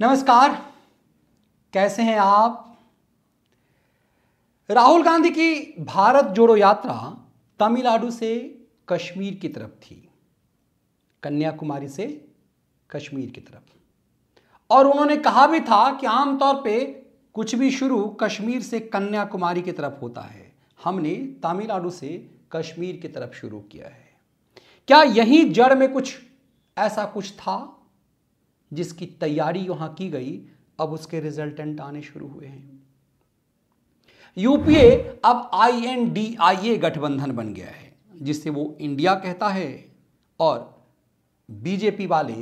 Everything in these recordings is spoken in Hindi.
नमस्कार कैसे हैं आप राहुल गांधी की भारत जोड़ो यात्रा तमिलनाडु से कश्मीर की तरफ थी कन्याकुमारी से कश्मीर की तरफ और उन्होंने कहा भी था कि आमतौर पे कुछ भी शुरू कश्मीर से कन्याकुमारी की तरफ होता है हमने तमिलनाडु से कश्मीर की तरफ शुरू किया है क्या यही जड़ में कुछ ऐसा कुछ था जिसकी तैयारी वहां की गई अब उसके रिजल्टेंट आने शुरू हुए हैं यूपीए अब आई एन डी आई ए गठबंधन बन गया है जिसे वो इंडिया कहता है और बीजेपी वाले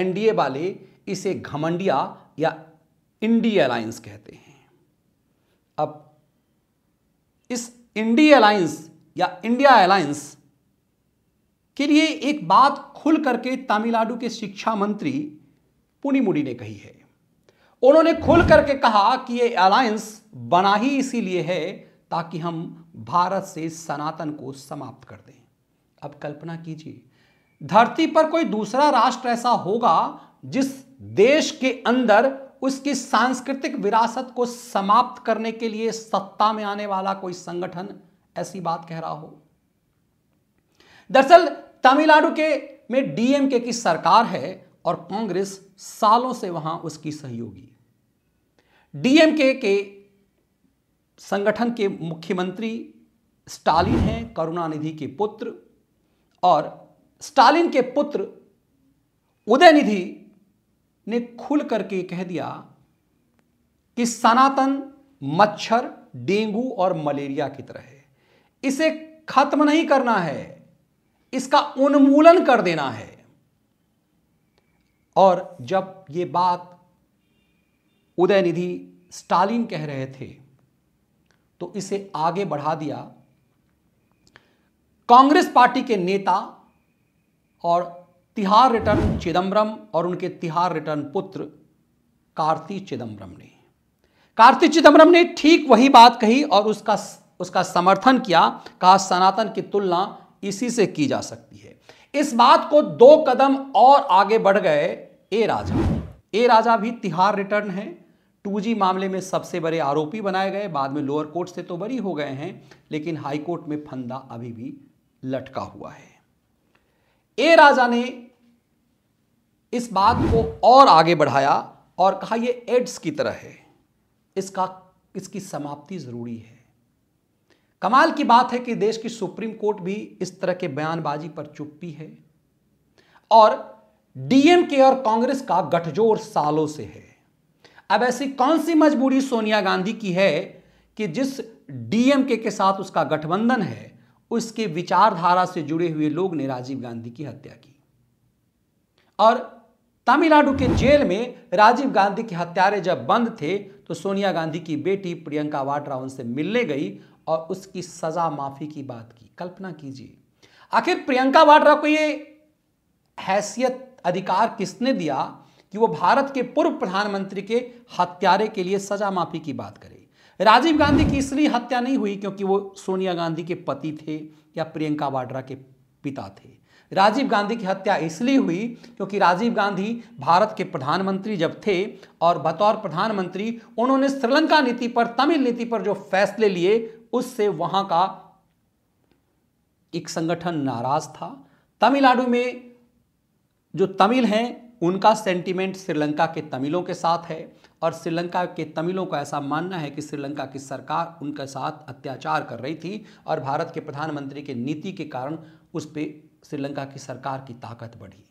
एनडीए वाले इसे घमंडिया या इंडी अलायंस कहते हैं अब इस इंडी अलायंस या इंडिया अलायंस के लिए एक बात खुल करके तमिलनाडु के शिक्षा मंत्री पुनीमुडी ने कही है उन्होंने खुल करके कहा कि ये अलायंस बना ही इसीलिए है ताकि हम भारत से सनातन को समाप्त कर दें अब कल्पना कीजिए धरती पर कोई दूसरा राष्ट्र ऐसा होगा जिस देश के अंदर उसकी सांस्कृतिक विरासत को समाप्त करने के लिए सत्ता में आने वाला कोई संगठन ऐसी बात कह रहा हो दरअसल तमिलनाडु के में डीएमके की सरकार है और कांग्रेस सालों से वहां उसकी सहयोगी डीएमके के संगठन के मुख्यमंत्री स्टालिन हैं करुणानिधि के पुत्र और स्टालिन के पुत्र उदयनिधि ने खुल करके कह दिया कि सनातन मच्छर डेंगू और मलेरिया की तरह है इसे खत्म नहीं करना है इसका उन्मूलन कर देना है और जब ये बात उदयनिधि स्टालिन कह रहे थे तो इसे आगे बढ़ा दिया कांग्रेस पार्टी के नेता और तिहार रिटर्न चिदंबरम और उनके तिहार रिटर्न पुत्र कार्ति चिदंबरम ने कार्ति चिदंबरम ने ठीक वही बात कही और उसका उसका समर्थन किया कहा सनातन की तुलना इसी से की जा सकती है इस बात को दो कदम और आगे बढ़ गए ए राजा ए राजा भी तिहार रिटर्न है टू जी मामले में सबसे बड़े आरोपी बनाए गए बाद में लोअर कोर्ट से तो बरी हो गए हैं लेकिन हाई कोर्ट में फंदा अभी भी लटका हुआ है ए राजा ने इस बात को और आगे बढ़ाया और कहा यह एड्स की तरह है इसका इसकी समाप्ति जरूरी है कमाल की बात है कि देश की सुप्रीम कोर्ट भी इस तरह के बयानबाजी पर चुप्पी है और डीएमके और कांग्रेस का गठजोड़ सालों से है अब ऐसी कौन सी मजबूरी सोनिया गांधी की है कि जिस डीएमके के साथ उसका गठबंधन है उसके विचारधारा से जुड़े हुए लोग ने राजीव गांधी की हत्या की और तमिलनाडु के जेल में राजीव गांधी के हत्यारे जब बंद थे तो सोनिया गांधी की बेटी प्रियंका वाड्रा उनसे मिलने गई और उसकी सजा माफी की बात की कल्पना कीजिए आखिर प्रियंका वाड्रा को ये हैसियत अधिकार किसने दिया कि वो भारत के पूर्व प्रधानमंत्री के हत्यारे के लिए सजा माफी की बात करे राजीव गांधी की इसलिए हत्या नहीं हुई क्योंकि वो सोनिया गांधी के पति थे या प्रियंका वाड्रा के पिता थे राजीव गांधी की हत्या इसलिए हुई क्योंकि राजीव गांधी भारत के प्रधानमंत्री जब थे और बतौर प्रधानमंत्री उन्होंने श्रीलंका नीति पर तमिल नीति पर जो फैसले लिए उससे वहां का एक संगठन नाराज था तमिलनाडु में जो तमिल हैं उनका सेंटिमेंट श्रीलंका के तमिलों के साथ है और श्रीलंका के तमिलों का ऐसा मानना है कि श्रीलंका की सरकार उनके साथ अत्याचार कर रही थी और भारत के प्रधानमंत्री के नीति के कारण उस पर श्रीलंका की सरकार की ताकत बढ़ी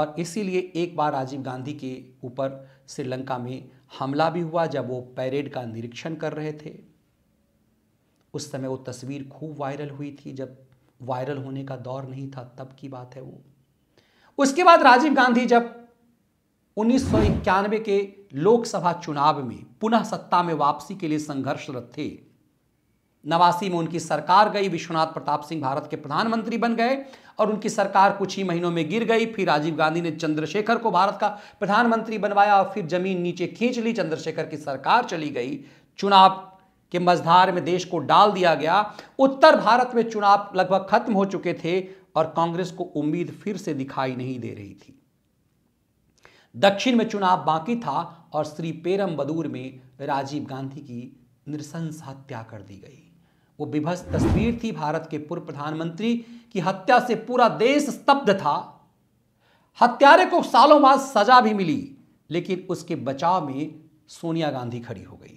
और इसीलिए एक बार राजीव गांधी के ऊपर श्रीलंका में हमला भी हुआ जब वो पैरेड का निरीक्षण कर रहे थे उस समय वो तस्वीर खूब वायरल हुई थी जब वायरल होने का दौर नहीं था तब की बात है वो उसके बाद राजीव गांधी जब उन्नीस के लोकसभा चुनाव में पुनः सत्ता में वापसी के लिए संघर्षरत थे नवासी में उनकी सरकार गई विश्वनाथ प्रताप सिंह भारत के प्रधानमंत्री बन गए और उनकी सरकार कुछ ही महीनों में गिर गई फिर राजीव गांधी ने चंद्रशेखर को भारत का प्रधानमंत्री बनवाया और फिर जमीन नीचे खींच ली चंद्रशेखर की सरकार चली गई चुनाव के मझधार में देश को डाल दिया गया उत्तर भारत में चुनाव लगभग खत्म हो चुके थे और कांग्रेस को उम्मीद फिर से दिखाई नहीं दे रही थी दक्षिण में चुनाव बाकी था और श्री बदूर में राजीव गांधी की नृशंस हत्या कर दी गई वो विभस तस्वीर थी भारत के पूर्व प्रधानमंत्री की हत्या से पूरा देश स्तब्ध था हत्यारे को सालों बाद सजा भी मिली लेकिन उसके बचाव में सोनिया गांधी खड़ी हो गई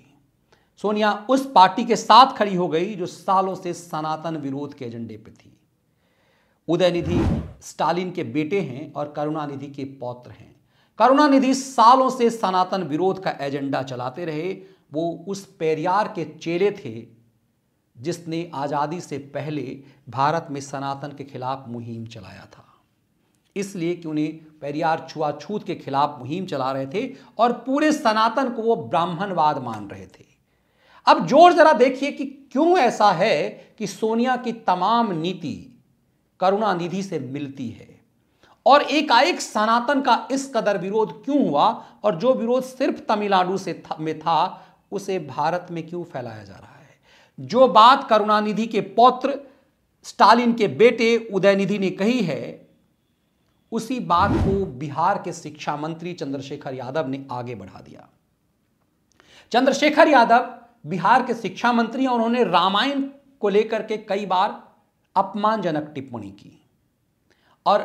सोनिया उस पार्टी के साथ खड़ी हो गई जो सालों से सनातन विरोध के एजेंडे पर थी उदयनिधि स्टालिन के बेटे हैं और करुणानिधि के पौत्र हैं करुणानिधि सालों से सनातन विरोध का एजेंडा चलाते रहे वो उस पेरियार के चेले थे जिसने आज़ादी से पहले भारत में सनातन के खिलाफ मुहिम चलाया था इसलिए कि उन्हें पेरियार छुआछूत के खिलाफ मुहिम चला रहे थे और पूरे सनातन को वो ब्राह्मणवाद मान रहे थे अब जोर जरा देखिए कि क्यों ऐसा है कि सोनिया की तमाम नीति करुणानिधि से मिलती है और एकाएक सनातन का इस कदर विरोध क्यों हुआ और जो विरोध सिर्फ तमिलनाडु से था, में था उसे भारत में क्यों फैलाया जा रहा है जो बात करुणानिधि के पौत्र स्टालिन के बेटे उदयनिधि ने कही है उसी बात को बिहार के शिक्षा मंत्री चंद्रशेखर यादव ने आगे बढ़ा दिया चंद्रशेखर यादव बिहार के शिक्षा मंत्री और उन्होंने रामायण को लेकर के कई बार अपमानजनक टिप्पणी की और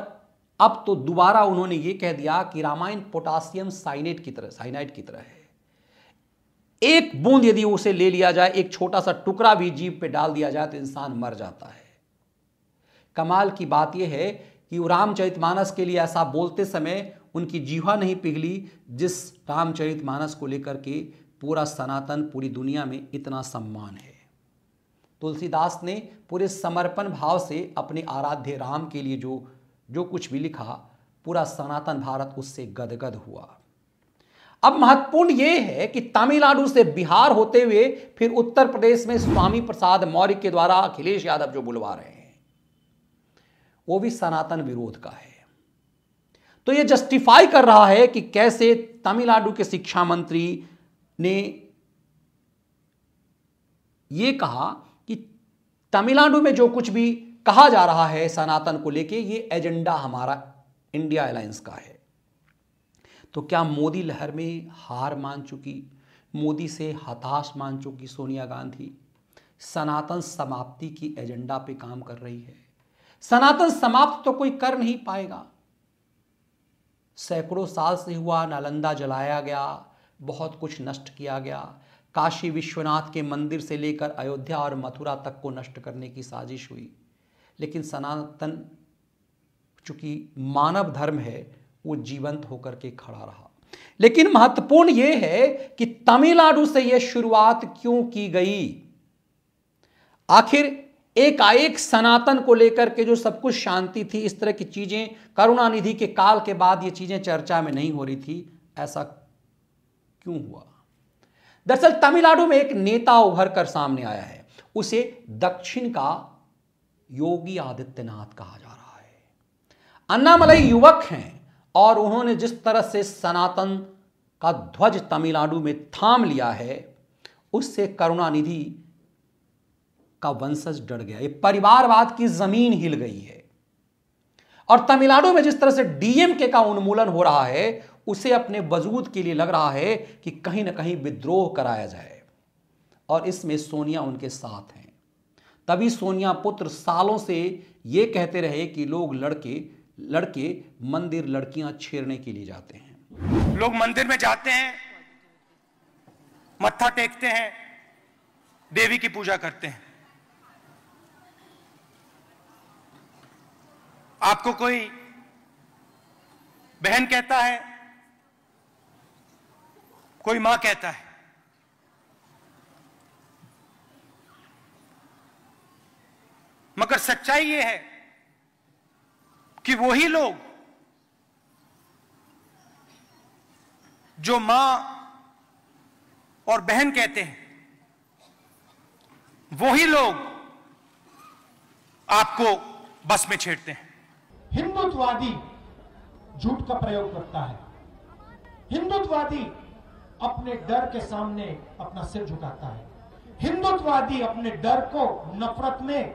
अब तो दोबारा उन्होंने ये कह दिया कि रामायण पोटासियम साइनेट की तरह साइनाइड की तरह है एक बूंद यदि उसे ले लिया जाए एक छोटा सा टुकड़ा भी जीव पे डाल दिया जाए तो इंसान मर जाता है कमाल की बात यह है कि रामचरित मानस के लिए ऐसा बोलते समय उनकी जीवा नहीं पिघली जिस रामचरित मानस को लेकर के पूरा सनातन पूरी दुनिया में इतना सम्मान है तुलसीदास ने पूरे समर्पण भाव से अपने आराध्य राम के लिए जो जो कुछ भी लिखा पूरा सनातन भारत उससे गदगद हुआ अब महत्वपूर्ण यह है कि तमिलनाडु से बिहार होते हुए फिर उत्तर प्रदेश में स्वामी प्रसाद मौर्य के द्वारा अखिलेश यादव जो बुलवा रहे हैं वो भी सनातन विरोध का है तो ये जस्टिफाई कर रहा है कि कैसे तमिलनाडु के शिक्षा मंत्री ने ये कहा तमिलनाडु में जो कुछ भी कहा जा रहा है सनातन को लेके ये एजेंडा हमारा इंडिया अलायंस का है तो क्या मोदी लहर में हार मान चुकी मोदी से हताश मान चुकी सोनिया गांधी सनातन समाप्ति की एजेंडा पे काम कर रही है सनातन समाप्त तो कोई कर नहीं पाएगा सैकड़ों साल से हुआ नालंदा जलाया गया बहुत कुछ नष्ट किया गया काशी विश्वनाथ के मंदिर से लेकर अयोध्या और मथुरा तक को नष्ट करने की साजिश हुई लेकिन सनातन चूंकि मानव धर्म है वो जीवंत होकर के खड़ा रहा लेकिन महत्वपूर्ण यह है कि तमिलनाडु से यह शुरुआत क्यों की गई आखिर एकाएक सनातन को लेकर के जो सब कुछ शांति थी इस तरह की चीजें करुणानिधि के काल के बाद ये चीजें चर्चा में नहीं हो रही थी ऐसा क्यों हुआ दरअसल तमिलनाडु में एक नेता उभर कर सामने आया है उसे दक्षिण का योगी आदित्यनाथ कहा जा रहा है अन्नामलई युवक हैं और उन्होंने जिस तरह से सनातन का ध्वज तमिलनाडु में थाम लिया है उससे करुणानिधि का वंशज डर गया ये परिवारवाद की जमीन हिल गई है और तमिलनाडु में जिस तरह से डीएमके का उन्मूलन हो रहा है उसे अपने वजूद के लिए लग रहा है कि कहीं ना कहीं विद्रोह कराया जाए और इसमें सोनिया उनके साथ हैं तभी सोनिया पुत्र सालों से ये कहते रहे कि लोग लड़के लड़के मंदिर लड़कियां छेड़ने के लिए जाते हैं लोग मंदिर में जाते हैं मत्था टेकते हैं देवी की पूजा करते हैं आपको कोई बहन कहता है कोई मां कहता है मगर सच्चाई यह है कि वही लोग जो मां और बहन कहते हैं वही लोग आपको बस में छेड़ते हैं हिंदुत्ववादी झूठ का प्रयोग करता है हिंदुत्ववादी अपने डर के सामने अपना सिर झुकाता है हिंदुत्ववादी अपने डर को नफरत में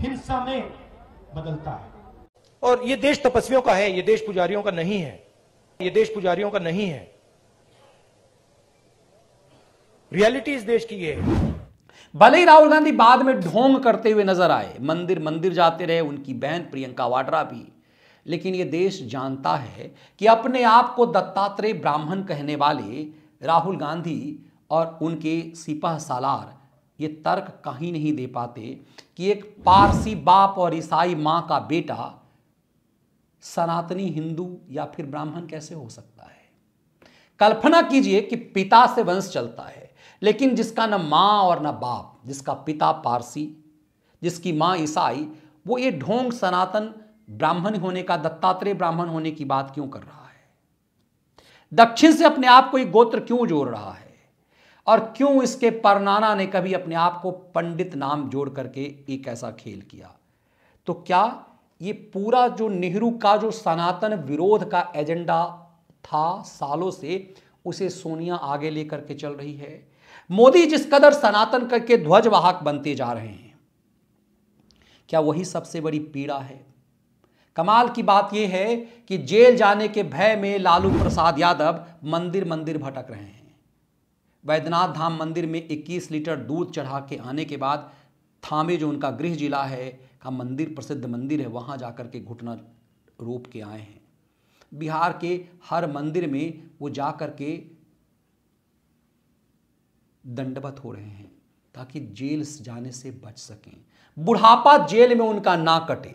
हिंसा में बदलता है और ये देश तपस्वियों का है ये देश पुजारियों का नहीं है ये देश पुजारियों का नहीं है रियलिटी इस देश की ये है भले ही राहुल गांधी बाद में ढोंग करते हुए नजर आए मंदिर मंदिर जाते रहे उनकी बहन प्रियंका वाड्रा भी लेकिन ये देश जानता है कि अपने आप को दत्तात्रेय ब्राह्मण कहने वाले राहुल गांधी और उनके सिपाह सालार ये तर्क कहीं नहीं दे पाते कि एक पारसी बाप और ईसाई माँ का बेटा सनातनी हिंदू या फिर ब्राह्मण कैसे हो सकता है कल्पना कीजिए कि पिता से वंश चलता है लेकिन जिसका न माँ और न बाप जिसका पिता पारसी जिसकी माँ ईसाई वो ये ढोंग सनातन ब्राह्मण होने का दत्तात्रेय ब्राह्मण होने की बात क्यों कर रहा है दक्षिण से अपने आप को एक गोत्र क्यों जोड़ रहा है और क्यों इसके परनाना ने कभी अपने आप को पंडित नाम जोड़ करके एक ऐसा खेल किया तो क्या ये पूरा जो नेहरू का जो सनातन विरोध का एजेंडा था सालों से उसे सोनिया आगे लेकर के चल रही है मोदी जिस कदर सनातन करके ध्वजवाहक बनते जा रहे हैं क्या वही सबसे बड़ी पीड़ा है कमाल की बात यह है कि जेल जाने के भय में लालू प्रसाद यादव मंदिर मंदिर भटक रहे हैं वैद्यनाथ धाम मंदिर में 21 लीटर दूध चढ़ा के आने के बाद थामे जो उनका गृह जिला है का मंदिर प्रसिद्ध मंदिर है वहाँ जाकर के घुटना रोप के आए हैं बिहार के हर मंदिर में वो जा कर के दंडवत हो रहे हैं ताकि जेल जाने से बच सकें बुढ़ापा जेल में उनका ना कटे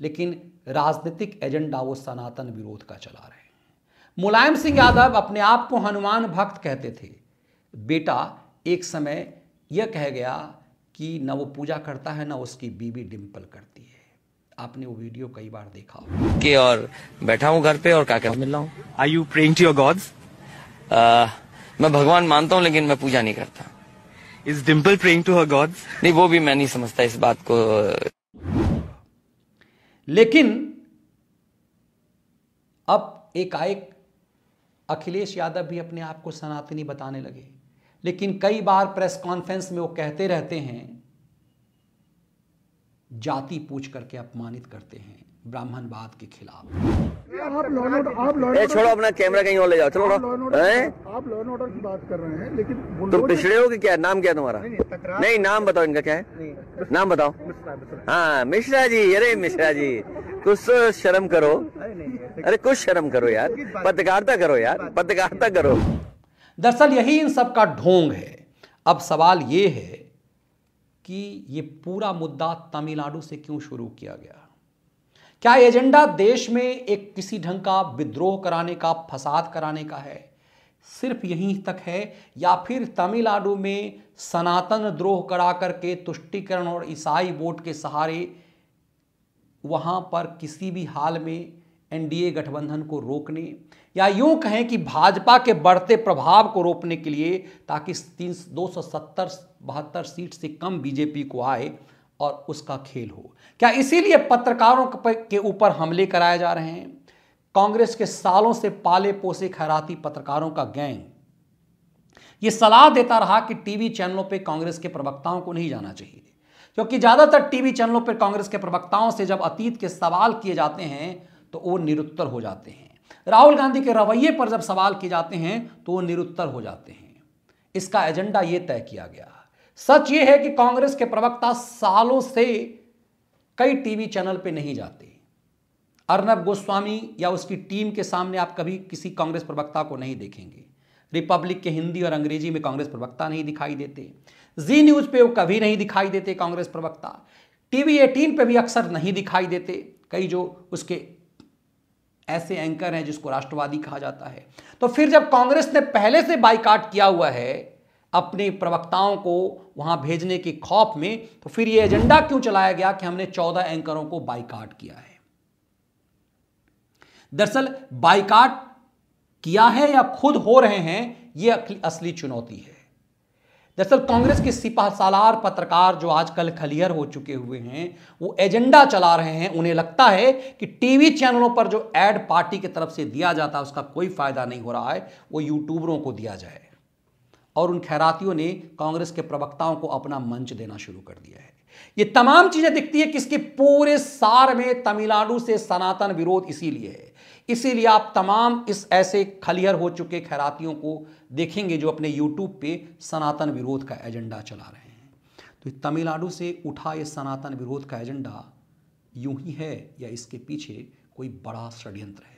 लेकिन राजनीतिक एजेंडा वो सनातन विरोध का चला रहे हैं मुलायम सिंह यादव अपने आप को हनुमान भक्त कहते थे बेटा एक समय यह कह गया कि न वो पूजा करता है ना उसकी बीबी डिंपल करती है आपने वो वीडियो कई बार देखा के और बैठा हूँ घर पे और क्या क्या मिल रहा हूँ I you praying to your gods मैं भगवान मानता हूँ लेकिन मैं पूजा नहीं करता is Dimple praying to her gods नहीं वो भी मैं नहीं समझता इस बात को लेकिन अब एकाएक अखिलेश यादव भी अपने आप को सनातनी बताने लगे लेकिन कई बार प्रेस कॉन्फ्रेंस में वो कहते रहते हैं जाति पूछ करके अपमानित करते हैं ब्राह्मणवाद के खिलाफ छोड़ो अपना कैमरा कहीं और ले जाओ चलो आप लॉ एंड ऑर्डर की बात कर रहे हैं लेकिन तुम पिछड़े हो कि क्या नाम क्या तुम्हारा नहीं नाम बताओ इनका क्या है नाम बताओ हाँ मिश्रा जी अरे मिश्रा जी कुछ शर्म करो अरे कुछ शर्म करो यार पत्रकारिता करो यार पत्रकारिता करो दरअसल यही इन सब का ढोंग है अब सवाल ये है कि ये पूरा मुद्दा तमिलनाडु से क्यों शुरू किया गया क्या एजेंडा देश में एक किसी ढंग का विद्रोह कराने का फसाद कराने का है सिर्फ यहीं तक है या फिर तमिलनाडु में सनातन द्रोह करा करके तुष्टिकरण और ईसाई वोट के सहारे वहां पर किसी भी हाल में एनडीए गठबंधन को रोकने या यूं कहें कि भाजपा के बढ़ते प्रभाव को रोकने के लिए ताकि तीन दो सौ सत्तर बहत्तर सीट से कम बीजेपी को आए और उसका खेल हो क्या इसीलिए पत्रकारों के ऊपर हमले कराए जा रहे हैं कांग्रेस के सालों से पाले पोसे खैराती पत्रकारों का गैंग ये सलाह देता रहा कि टीवी चैनलों पे कांग्रेस के प्रवक्ताओं को नहीं जाना चाहिए क्योंकि ज़्यादातर टीवी चैनलों पर कांग्रेस के प्रवक्ताओं से जब अतीत के सवाल किए जाते हैं तो वो निरुत्तर हो जाते हैं राहुल गांधी के रवैये पर जब सवाल किए जाते हैं तो वो निरुत्तर हो जाते हैं इसका एजेंडा यह तय किया गया सच ये है कि कांग्रेस के प्रवक्ता सालों से कई टीवी चैनल पे नहीं जाते अर्नब गोस्वामी या उसकी टीम के सामने आप कभी किसी कांग्रेस प्रवक्ता को नहीं देखेंगे रिपब्लिक के हिंदी और अंग्रेजी में कांग्रेस प्रवक्ता नहीं दिखाई देते जी न्यूज़ पे वो कभी नहीं दिखाई देते कांग्रेस प्रवक्ता टीवी एटीन पे भी अक्सर नहीं दिखाई देते कई जो उसके ऐसे एंकर हैं जिसको राष्ट्रवादी कहा जाता है तो फिर जब कांग्रेस ने पहले से बाइकाट किया हुआ है अपने प्रवक्ताओं को वहां भेजने के खौफ में तो फिर यह एजेंडा क्यों चलाया गया कि हमने चौदह एंकरों को बाइकाट किया है दरअसल बाइकाट किया है या खुद हो रहे हैं यह असली चुनौती है दरअसल कांग्रेस के सिपाह सालार पत्रकार जो आजकल खलियर हो चुके हुए हैं वो एजेंडा चला रहे हैं उन्हें लगता है कि टीवी चैनलों पर जो एड पार्टी की तरफ से दिया जाता है उसका कोई फायदा नहीं हो रहा है वो यूट्यूबरों को दिया जाए और उन खैरातियों ने कांग्रेस के प्रवक्ताओं को अपना मंच देना शुरू कर दिया है ये तमाम चीजें दिखती है किसके पूरे सार में तमिलनाडु से सनातन विरोध इसीलिए है इसीलिए आप तमाम इस ऐसे खलियर हो चुके खैरातियों को देखेंगे जो अपने यूट्यूब पे सनातन विरोध का एजेंडा चला रहे हैं तो तमिलनाडु से उठा ये सनातन विरोध का एजेंडा यूं ही है या इसके पीछे कोई बड़ा षड्यंत्र है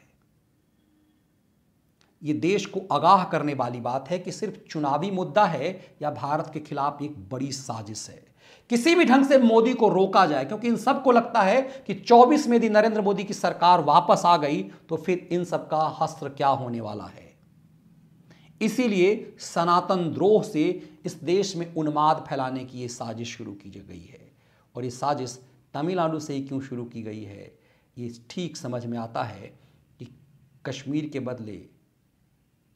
ये देश को आगाह करने वाली बात है कि सिर्फ चुनावी मुद्दा है या भारत के खिलाफ एक बड़ी साजिश है किसी भी ढंग से मोदी को रोका जाए क्योंकि इन सबको लगता है कि 24 में यदि नरेंद्र मोदी की सरकार वापस आ गई तो फिर इन सब का हस्त्र क्या होने वाला है इसीलिए सनातन द्रोह से इस देश में उन्माद फैलाने की यह साजिश शुरू की गई है और ये साजिश तमिलनाडु से ही क्यों शुरू की गई है ये ठीक समझ में आता है कि कश्मीर के बदले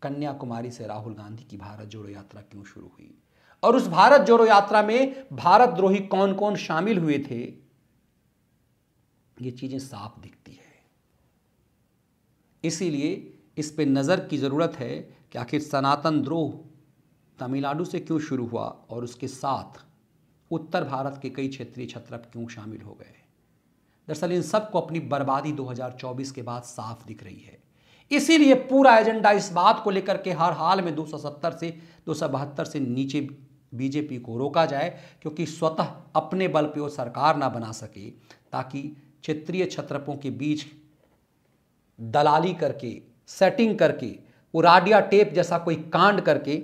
कन्याकुमारी से राहुल गांधी की भारत जोड़ो यात्रा क्यों शुरू हुई और उस भारत जोड़ो यात्रा में भारत द्रोही कौन कौन शामिल हुए थे ये चीजें साफ दिखती है इसीलिए इस पे नज़र की ज़रूरत है कि आखिर सनातन द्रोह तमिलनाडु से क्यों शुरू हुआ और उसके साथ उत्तर भारत के कई क्षेत्रीय छत्रप क्यों शामिल हो गए दरअसल इन सबको अपनी बर्बादी 2024 के बाद साफ दिख रही है इसीलिए पूरा एजेंडा इस बात को लेकर के हर हाल में 270 से दो से नीचे बीजेपी को रोका जाए क्योंकि स्वतः अपने बल पे वो सरकार ना बना सके ताकि क्षेत्रीय छत्रपों के बीच दलाली करके सेटिंग करके वो राडिया टेप जैसा कोई कांड करके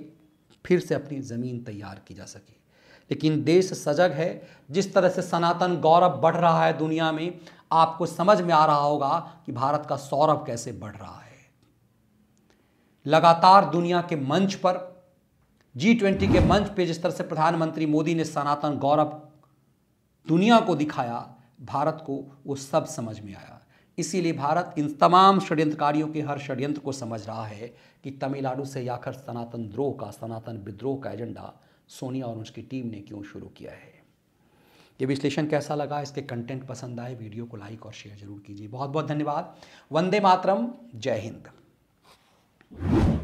फिर से अपनी ज़मीन तैयार की जा सके लेकिन देश सजग है जिस तरह से सनातन गौरव बढ़ रहा है दुनिया में आपको समझ में आ रहा होगा कि भारत का सौरभ कैसे बढ़ रहा है लगातार दुनिया के मंच पर जी ट्वेंटी के मंच पे जिस तरह से प्रधानमंत्री मोदी ने सनातन गौरव दुनिया को दिखाया भारत को वो सब समझ में आया इसीलिए भारत इन तमाम षड्यंत्रकारियों के हर षड्यंत्र को समझ रहा है कि तमिलनाडु से आकर सनातन द्रोह का सनातन विद्रोह का एजेंडा सोनिया और उसकी टीम ने क्यों शुरू किया है ये विश्लेषण कैसा लगा इसके कंटेंट पसंद आए वीडियो को लाइक और शेयर जरूर कीजिए बहुत बहुत धन्यवाद वंदे मातरम जय हिंद you